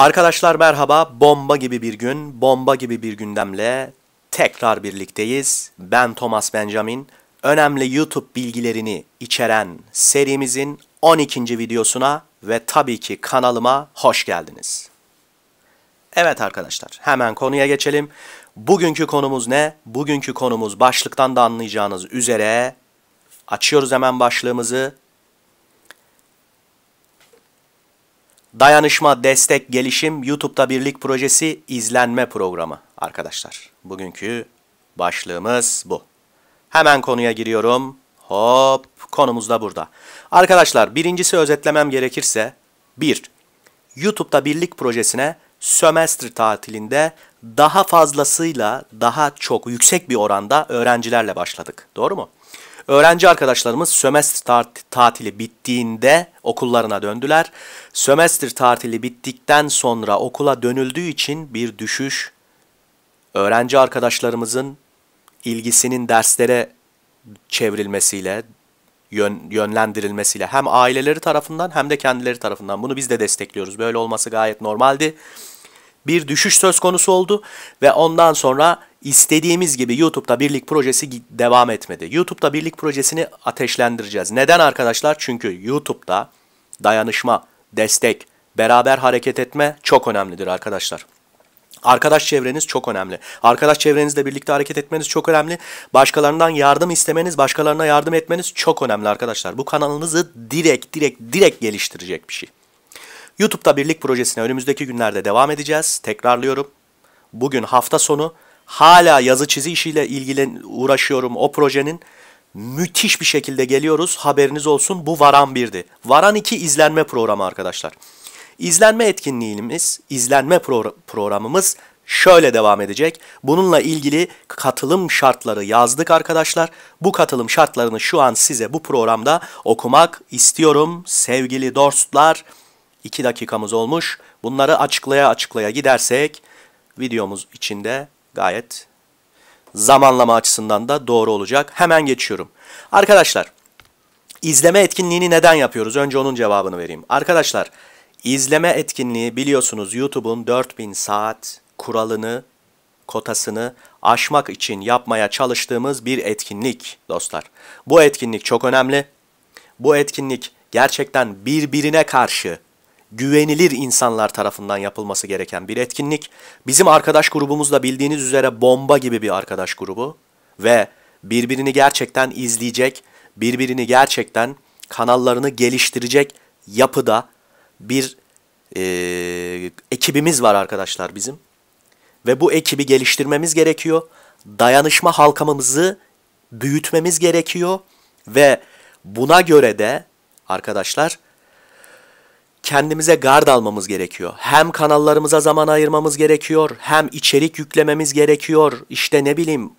Arkadaşlar merhaba. Bomba gibi bir gün, bomba gibi bir gündemle tekrar birlikteyiz. Ben Thomas Benjamin. Önemli YouTube bilgilerini içeren serimizin 12. videosuna ve tabii ki kanalıma hoş geldiniz. Evet arkadaşlar, hemen konuya geçelim. Bugünkü konumuz ne? Bugünkü konumuz başlıktan da anlayacağınız üzere açıyoruz hemen başlığımızı. Dayanışma, Destek, Gelişim YouTube'da Birlik Projesi izlenme programı arkadaşlar. Bugünkü başlığımız bu. Hemen konuya giriyorum. Hop konumuz da burada. Arkadaşlar birincisi özetlemem gerekirse 1. YouTube'da Birlik Projesi'ne sömestr tatilinde daha fazlasıyla daha çok yüksek bir oranda öğrencilerle başladık. Doğru mu? Öğrenci arkadaşlarımız sömestr tatili bittiğinde okullarına döndüler. Sömestr tatili bittikten sonra okula dönüldüğü için bir düşüş öğrenci arkadaşlarımızın ilgisinin derslere çevrilmesiyle, yön, yönlendirilmesiyle hem aileleri tarafından hem de kendileri tarafından bunu biz de destekliyoruz. Böyle olması gayet normaldi. Bir düşüş söz konusu oldu ve ondan sonra İstediğimiz gibi YouTube'da birlik projesi devam etmedi. YouTube'da birlik projesini ateşlendireceğiz. Neden arkadaşlar? Çünkü YouTube'da dayanışma, destek, beraber hareket etme çok önemlidir arkadaşlar. Arkadaş çevreniz çok önemli. Arkadaş çevrenizle birlikte hareket etmeniz çok önemli. Başkalarından yardım istemeniz, başkalarına yardım etmeniz çok önemli arkadaşlar. Bu kanalınızı direkt direkt direkt geliştirecek bir şey. YouTube'da birlik projesine önümüzdeki günlerde devam edeceğiz. Tekrarlıyorum. Bugün hafta sonu Hala yazı çizi işiyle ilgilen uğraşıyorum o projenin. Müthiş bir şekilde geliyoruz. Haberiniz olsun bu Varan 1'di. Varan 2 izlenme programı arkadaşlar. İzlenme etkinliğimiz, izlenme pro- programımız şöyle devam edecek. Bununla ilgili katılım şartları yazdık arkadaşlar. Bu katılım şartlarını şu an size bu programda okumak istiyorum sevgili dostlar. 2 dakikamız olmuş. Bunları açıklaya açıklaya gidersek videomuz içinde gayet zamanlama açısından da doğru olacak. Hemen geçiyorum. Arkadaşlar izleme etkinliğini neden yapıyoruz? Önce onun cevabını vereyim. Arkadaşlar izleme etkinliği biliyorsunuz YouTube'un 4000 saat kuralını, kotasını aşmak için yapmaya çalıştığımız bir etkinlik dostlar. Bu etkinlik çok önemli. Bu etkinlik gerçekten birbirine karşı güvenilir insanlar tarafından yapılması gereken bir etkinlik. Bizim arkadaş grubumuzda bildiğiniz üzere bomba gibi bir arkadaş grubu ve birbirini gerçekten izleyecek, birbirini gerçekten kanallarını geliştirecek yapıda bir e, ekibimiz var arkadaşlar bizim. Ve bu ekibi geliştirmemiz gerekiyor. Dayanışma halkamızı büyütmemiz gerekiyor ve buna göre de arkadaşlar kendimize gard almamız gerekiyor. Hem kanallarımıza zaman ayırmamız gerekiyor, hem içerik yüklememiz gerekiyor. İşte ne bileyim,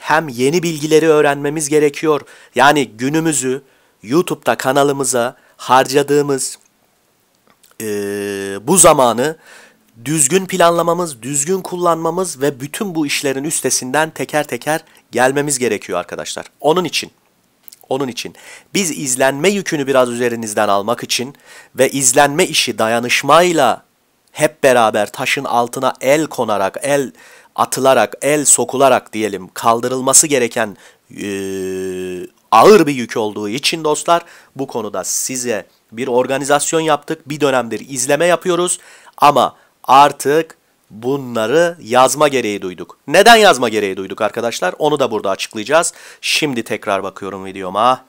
hem yeni bilgileri öğrenmemiz gerekiyor. Yani günümüzü YouTube'da kanalımıza harcadığımız e, bu zamanı düzgün planlamamız, düzgün kullanmamız ve bütün bu işlerin üstesinden teker teker gelmemiz gerekiyor arkadaşlar. Onun için onun için biz izlenme yükünü biraz üzerinizden almak için ve izlenme işi dayanışmayla hep beraber taşın altına el konarak, el atılarak, el sokularak diyelim kaldırılması gereken e, ağır bir yük olduğu için dostlar bu konuda size bir organizasyon yaptık. Bir dönemdir izleme yapıyoruz ama artık bunları yazma gereği duyduk. Neden yazma gereği duyduk arkadaşlar? Onu da burada açıklayacağız. Şimdi tekrar bakıyorum videoma.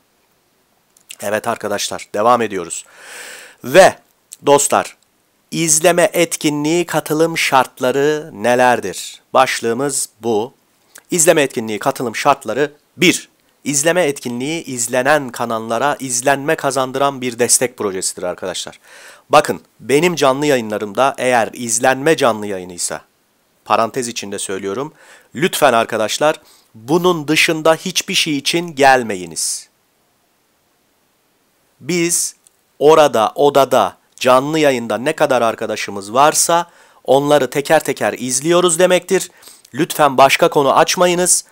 Evet arkadaşlar devam ediyoruz. Ve dostlar izleme etkinliği katılım şartları nelerdir? Başlığımız bu. İzleme etkinliği katılım şartları 1. İzleme etkinliği izlenen kanallara izlenme kazandıran bir destek projesidir arkadaşlar. Bakın benim canlı yayınlarımda eğer izlenme canlı yayınıysa parantez içinde söylüyorum. Lütfen arkadaşlar bunun dışında hiçbir şey için gelmeyiniz. Biz orada, odada, canlı yayında ne kadar arkadaşımız varsa onları teker teker izliyoruz demektir. Lütfen başka konu açmayınız.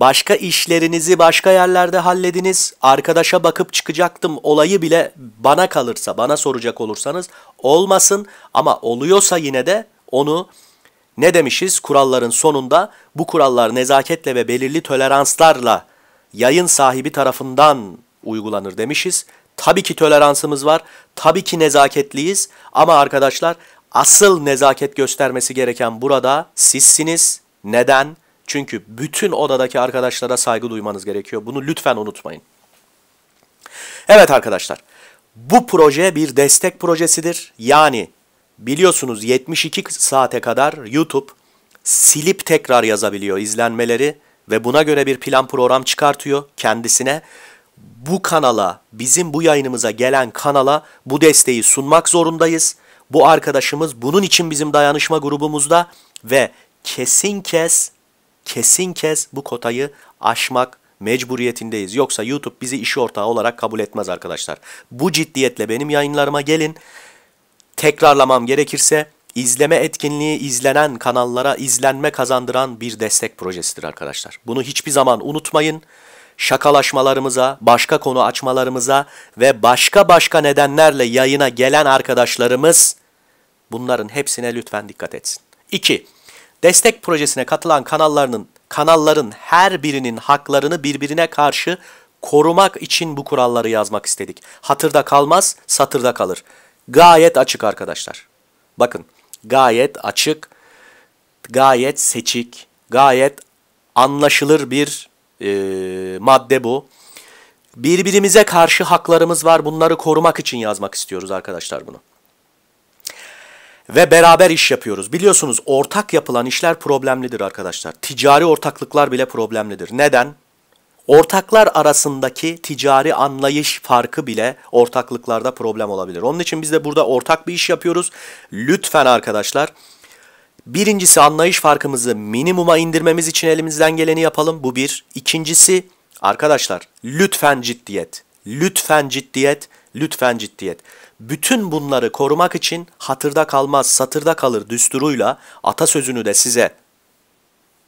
Başka işlerinizi başka yerlerde hallediniz. Arkadaşa bakıp çıkacaktım olayı bile bana kalırsa, bana soracak olursanız olmasın. Ama oluyorsa yine de onu ne demişiz? Kuralların sonunda bu kurallar nezaketle ve belirli toleranslarla yayın sahibi tarafından uygulanır demişiz. Tabii ki toleransımız var. Tabii ki nezaketliyiz. Ama arkadaşlar asıl nezaket göstermesi gereken burada sizsiniz. Neden? Çünkü bütün odadaki arkadaşlara saygı duymanız gerekiyor. Bunu lütfen unutmayın. Evet arkadaşlar. Bu proje bir destek projesidir. Yani biliyorsunuz 72 saate kadar YouTube silip tekrar yazabiliyor izlenmeleri ve buna göre bir plan program çıkartıyor kendisine. Bu kanala, bizim bu yayınımıza gelen kanala bu desteği sunmak zorundayız. Bu arkadaşımız bunun için bizim dayanışma grubumuzda ve kesin kes kesin kez bu kotayı aşmak mecburiyetindeyiz. Yoksa YouTube bizi işi ortağı olarak kabul etmez arkadaşlar. Bu ciddiyetle benim yayınlarıma gelin. Tekrarlamam gerekirse izleme etkinliği izlenen kanallara izlenme kazandıran bir destek projesidir arkadaşlar. Bunu hiçbir zaman unutmayın. Şakalaşmalarımıza, başka konu açmalarımıza ve başka başka nedenlerle yayına gelen arkadaşlarımız bunların hepsine lütfen dikkat etsin. 2. Destek projesine katılan kanallarının kanalların her birinin haklarını birbirine karşı korumak için bu kuralları yazmak istedik. Hatırda kalmaz, satırda kalır. Gayet açık arkadaşlar. Bakın, gayet açık, gayet seçik, gayet anlaşılır bir e, madde bu. Birbirimize karşı haklarımız var. Bunları korumak için yazmak istiyoruz arkadaşlar bunu ve beraber iş yapıyoruz. Biliyorsunuz ortak yapılan işler problemlidir arkadaşlar. Ticari ortaklıklar bile problemlidir. Neden? Ortaklar arasındaki ticari anlayış farkı bile ortaklıklarda problem olabilir. Onun için biz de burada ortak bir iş yapıyoruz. Lütfen arkadaşlar birincisi anlayış farkımızı minimuma indirmemiz için elimizden geleni yapalım. Bu bir. İkincisi arkadaşlar lütfen ciddiyet. Lütfen ciddiyet. Lütfen ciddiyet. Bütün bunları korumak için hatırda kalmaz satırda kalır düsturuyla atasözünü de size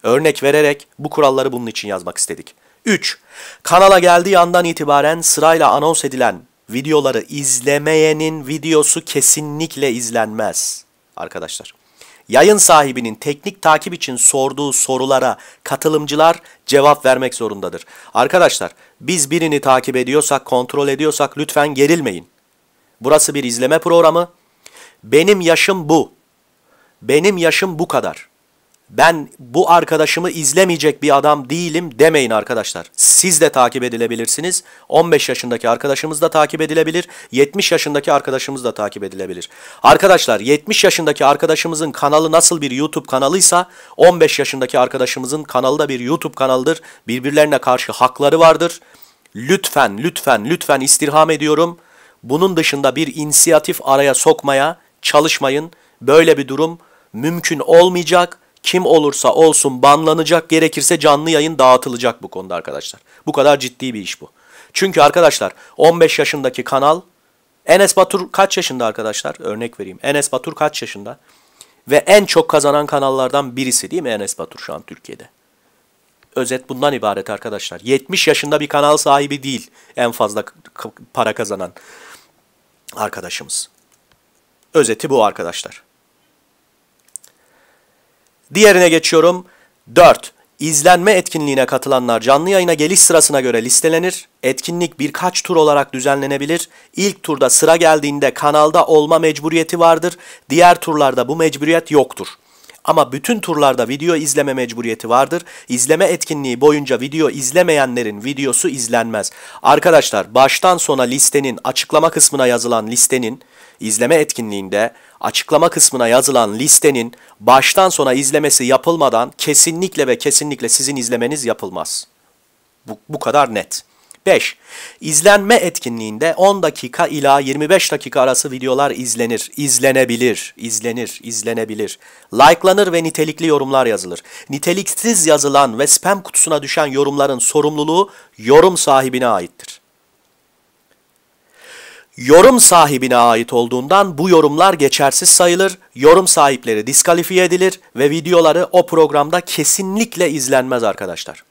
örnek vererek bu kuralları bunun için yazmak istedik. 3. Kanala geldiği andan itibaren sırayla anons edilen videoları izlemeyenin videosu kesinlikle izlenmez arkadaşlar. Yayın sahibinin teknik takip için sorduğu sorulara katılımcılar cevap vermek zorundadır. Arkadaşlar biz birini takip ediyorsak, kontrol ediyorsak lütfen gerilmeyin. Burası bir izleme programı. Benim yaşım bu. Benim yaşım bu kadar ben bu arkadaşımı izlemeyecek bir adam değilim demeyin arkadaşlar. Siz de takip edilebilirsiniz. 15 yaşındaki arkadaşımız da takip edilebilir. 70 yaşındaki arkadaşımız da takip edilebilir. Arkadaşlar 70 yaşındaki arkadaşımızın kanalı nasıl bir YouTube kanalıysa 15 yaşındaki arkadaşımızın kanalı da bir YouTube kanalıdır. Birbirlerine karşı hakları vardır. Lütfen lütfen lütfen istirham ediyorum. Bunun dışında bir inisiyatif araya sokmaya çalışmayın. Böyle bir durum mümkün olmayacak kim olursa olsun banlanacak gerekirse canlı yayın dağıtılacak bu konuda arkadaşlar. Bu kadar ciddi bir iş bu. Çünkü arkadaşlar 15 yaşındaki kanal Enes Batur kaç yaşında arkadaşlar? Örnek vereyim. Enes Batur kaç yaşında? Ve en çok kazanan kanallardan birisi değil mi Enes Batur şu an Türkiye'de? Özet bundan ibaret arkadaşlar. 70 yaşında bir kanal sahibi değil en fazla para kazanan arkadaşımız. Özeti bu arkadaşlar. Diğerine geçiyorum. 4. İzlenme etkinliğine katılanlar canlı yayına geliş sırasına göre listelenir. Etkinlik birkaç tur olarak düzenlenebilir. İlk turda sıra geldiğinde kanalda olma mecburiyeti vardır. Diğer turlarda bu mecburiyet yoktur. Ama bütün turlarda video izleme mecburiyeti vardır. İzleme etkinliği boyunca video izlemeyenlerin videosu izlenmez. Arkadaşlar baştan sona listenin açıklama kısmına yazılan listenin izleme etkinliğinde açıklama kısmına yazılan listenin baştan sona izlemesi yapılmadan kesinlikle ve kesinlikle sizin izlemeniz yapılmaz. Bu, bu kadar net. 5. İzlenme etkinliğinde 10 dakika ila 25 dakika arası videolar izlenir, izlenebilir, izlenir, izlenebilir. Like'lanır ve nitelikli yorumlar yazılır. Niteliksiz yazılan ve spam kutusuna düşen yorumların sorumluluğu yorum sahibine aittir. Yorum sahibine ait olduğundan bu yorumlar geçersiz sayılır, yorum sahipleri diskalifiye edilir ve videoları o programda kesinlikle izlenmez arkadaşlar.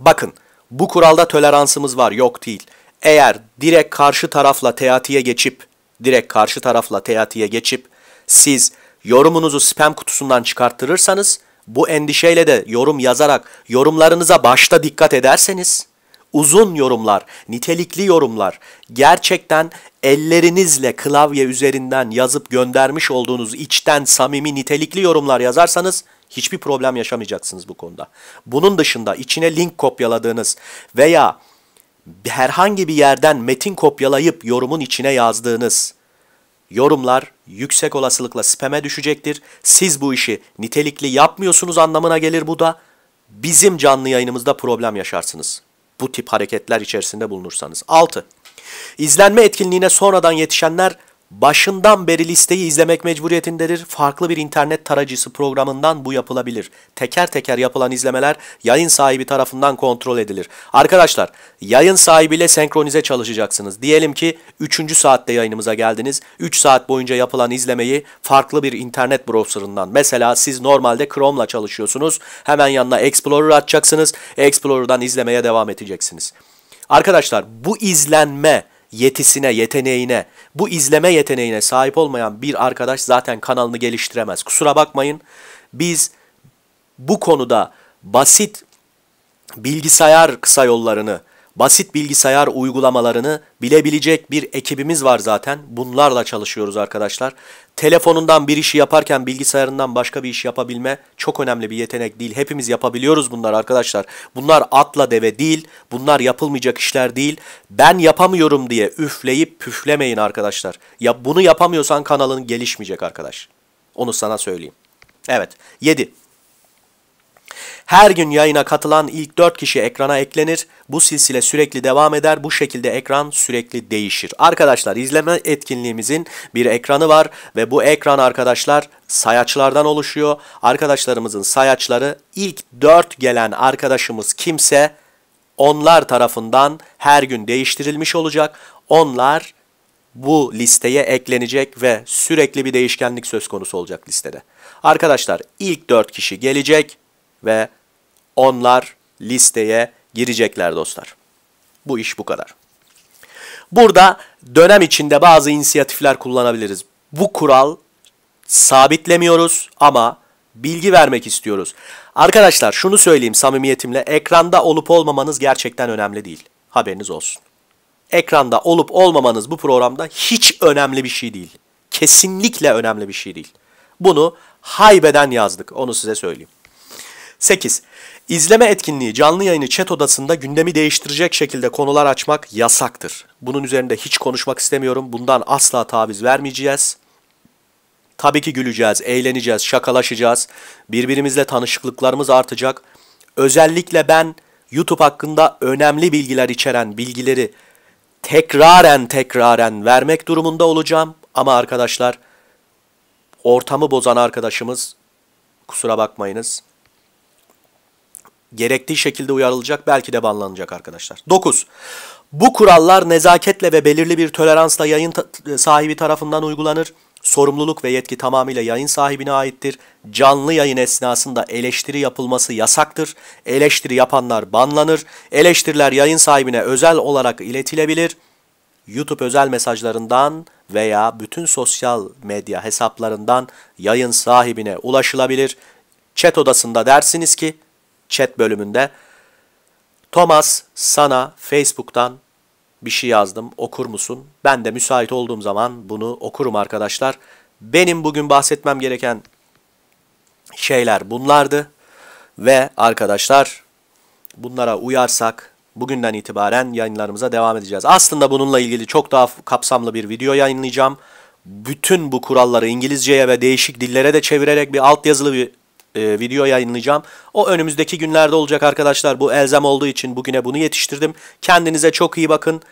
Bakın bu kuralda toleransımız var yok değil. Eğer direkt karşı tarafla teatiye geçip, direkt karşı tarafla teatiye geçip siz yorumunuzu spam kutusundan çıkarttırırsanız bu endişeyle de yorum yazarak yorumlarınıza başta dikkat ederseniz uzun yorumlar, nitelikli yorumlar, gerçekten ellerinizle klavye üzerinden yazıp göndermiş olduğunuz içten samimi nitelikli yorumlar yazarsanız hiçbir problem yaşamayacaksınız bu konuda. Bunun dışında içine link kopyaladığınız veya herhangi bir yerden metin kopyalayıp yorumun içine yazdığınız yorumlar yüksek olasılıkla spam'e düşecektir. Siz bu işi nitelikli yapmıyorsunuz anlamına gelir bu da. Bizim canlı yayınımızda problem yaşarsınız bu tip hareketler içerisinde bulunursanız. 6. İzlenme etkinliğine sonradan yetişenler başından beri listeyi izlemek mecburiyetindedir. Farklı bir internet tarayıcısı programından bu yapılabilir. Teker teker yapılan izlemeler yayın sahibi tarafından kontrol edilir. Arkadaşlar yayın sahibiyle senkronize çalışacaksınız. Diyelim ki 3. saatte yayınımıza geldiniz. 3 saat boyunca yapılan izlemeyi farklı bir internet browserından. Mesela siz normalde Chrome ile çalışıyorsunuz. Hemen yanına Explorer açacaksınız. Explorer'dan izlemeye devam edeceksiniz. Arkadaşlar bu izlenme yetisine, yeteneğine, bu izleme yeteneğine sahip olmayan bir arkadaş zaten kanalını geliştiremez. Kusura bakmayın. Biz bu konuda basit bilgisayar kısa yollarını basit bilgisayar uygulamalarını bilebilecek bir ekibimiz var zaten. Bunlarla çalışıyoruz arkadaşlar. Telefonundan bir işi yaparken bilgisayarından başka bir iş yapabilme çok önemli bir yetenek değil. Hepimiz yapabiliyoruz bunlar arkadaşlar. Bunlar atla deve değil. Bunlar yapılmayacak işler değil. Ben yapamıyorum diye üfleyip püflemeyin arkadaşlar. Ya bunu yapamıyorsan kanalın gelişmeyecek arkadaş. Onu sana söyleyeyim. Evet. 7. Her gün yayına katılan ilk 4 kişi ekrana eklenir. Bu silsile sürekli devam eder. Bu şekilde ekran sürekli değişir. Arkadaşlar izleme etkinliğimizin bir ekranı var ve bu ekran arkadaşlar sayaçlardan oluşuyor. Arkadaşlarımızın sayaçları ilk 4 gelen arkadaşımız kimse onlar tarafından her gün değiştirilmiş olacak. Onlar bu listeye eklenecek ve sürekli bir değişkenlik söz konusu olacak listede. Arkadaşlar ilk 4 kişi gelecek ve onlar listeye girecekler dostlar. Bu iş bu kadar. Burada dönem içinde bazı inisiyatifler kullanabiliriz. Bu kural sabitlemiyoruz ama bilgi vermek istiyoruz. Arkadaşlar şunu söyleyeyim samimiyetimle ekranda olup olmamanız gerçekten önemli değil. Haberiniz olsun. Ekranda olup olmamanız bu programda hiç önemli bir şey değil. Kesinlikle önemli bir şey değil. Bunu haybeden yazdık onu size söyleyeyim. 8. İzleme etkinliği canlı yayını chat odasında gündemi değiştirecek şekilde konular açmak yasaktır. Bunun üzerinde hiç konuşmak istemiyorum. Bundan asla taviz vermeyeceğiz. Tabii ki güleceğiz, eğleneceğiz, şakalaşacağız. Birbirimizle tanışıklıklarımız artacak. Özellikle ben YouTube hakkında önemli bilgiler içeren bilgileri tekraren tekraren vermek durumunda olacağım. Ama arkadaşlar ortamı bozan arkadaşımız kusura bakmayınız Gerektiği şekilde uyarılacak belki de banlanacak arkadaşlar. 9. Bu kurallar nezaketle ve belirli bir toleransla yayın ta sahibi tarafından uygulanır. Sorumluluk ve yetki tamamıyla yayın sahibine aittir. Canlı yayın esnasında eleştiri yapılması yasaktır. Eleştiri yapanlar banlanır. Eleştiriler yayın sahibine özel olarak iletilebilir. YouTube özel mesajlarından veya bütün sosyal medya hesaplarından yayın sahibine ulaşılabilir. Chat odasında dersiniz ki chat bölümünde. Thomas sana Facebook'tan bir şey yazdım okur musun? Ben de müsait olduğum zaman bunu okurum arkadaşlar. Benim bugün bahsetmem gereken şeyler bunlardı. Ve arkadaşlar bunlara uyarsak bugünden itibaren yayınlarımıza devam edeceğiz. Aslında bununla ilgili çok daha kapsamlı bir video yayınlayacağım. Bütün bu kuralları İngilizceye ve değişik dillere de çevirerek bir altyazılı bir e, video yayınlayacağım. O önümüzdeki günlerde olacak arkadaşlar. Bu elzem olduğu için bugüne bunu yetiştirdim. Kendinize çok iyi bakın.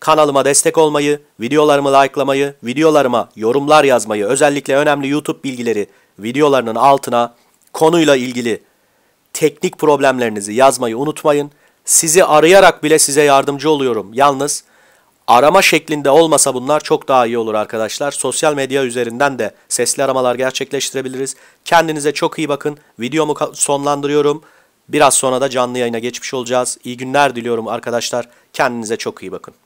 Kanalıma destek olmayı, videolarımı likelamayı, videolarıma yorumlar yazmayı, özellikle önemli YouTube bilgileri videolarının altına konuyla ilgili teknik problemlerinizi yazmayı unutmayın. Sizi arayarak bile size yardımcı oluyorum. Yalnız Arama şeklinde olmasa bunlar çok daha iyi olur arkadaşlar. Sosyal medya üzerinden de sesli aramalar gerçekleştirebiliriz. Kendinize çok iyi bakın. Videomu sonlandırıyorum. Biraz sonra da canlı yayına geçmiş olacağız. İyi günler diliyorum arkadaşlar. Kendinize çok iyi bakın.